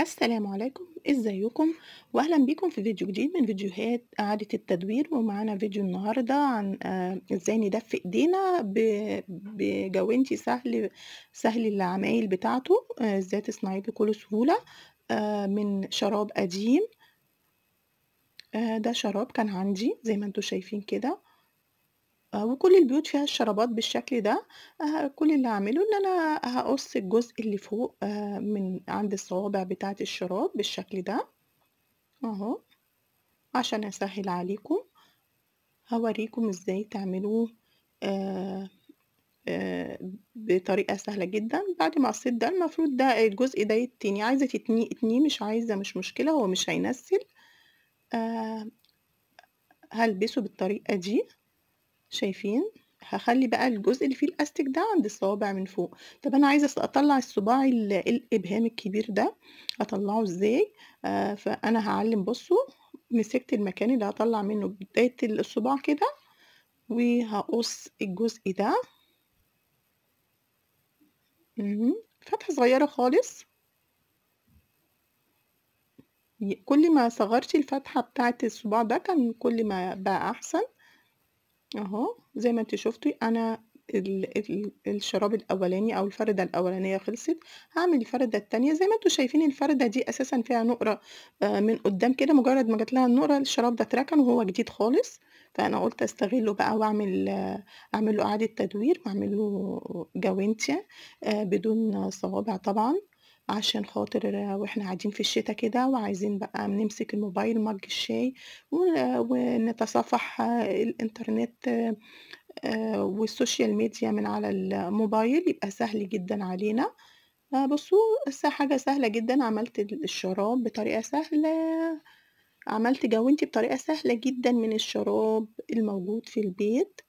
السلام عليكم ازيكم واهلا بكم في فيديو جديد من فيديوهات اعادة التدوير ومعانا فيديو النهاردة عن آه، ازاي ندفي ايدينا بجوانتي سهل سهل العمايل بتاعته آه، ازاي تصنعيه بكل سهولة آه، من شراب قديم ده شراب كان عندي زي ما انتم شايفين كده آه، وكل البيوت فيها الشرابات بالشكل ده آه، كل اللي هعمله ان انا هقص الجزء اللي فوق آه، من عند الصوابع بتاعة الشراب بالشكل ده اهو عشان اسهل عليكم هوريكم ازاي تعملوه آه، آه، بطريقة سهلة جدا بعد ما قصيت ده المفروض ده الجزء ده يتني عايزة تتني اتنيه مش عايزة مش مشكلة هو مش هينسل هلبسه بالطريقة دي شايفين هخلي بقى الجزء اللي فيه الاستك ده عند الصوابع من فوق طب انا عايزه اطلع الصباع الابهام الكبير ده اطلعه ازاي آه فانا هعلم بصوا مسكت المكان اللي هطلع منه بدايه الصباع كده وهقص الجزء ده فتحه صغيره خالص كل ما صغرت الفتحه بتاعه الصباع ده كان كل ما بقى احسن أهو زي ما انت شفتي أنا الـ الـ الشراب الأولاني أو الفردة الأولانية خلصت هعمل الفردة التانية زي ما انتوا شايفين الفردة دي أساسا فيها نقرة آه، من قدام كده مجرد ما جات لها النقرة الشراب ده اتركن وهو جديد خالص فأنا قلت استغله بقى وأعمل آه، اعمله إعادة تدوير واعمله جوانتيا آه، بدون صوابع طبعا عشان خاطر واحنا قاعدين في الشتاء كده وعايزين بقى نمسك الموبايل مج الشاي ونتصفح الانترنت آه، والسوشيال ميديا من على الموبايل يبقى سهل جدا علينا آه، بصوا حاجة سهلة جدا عملت الشراب بطريقة سهلة عملت جونتي بطريقة سهلة جدا من الشراب الموجود في البيت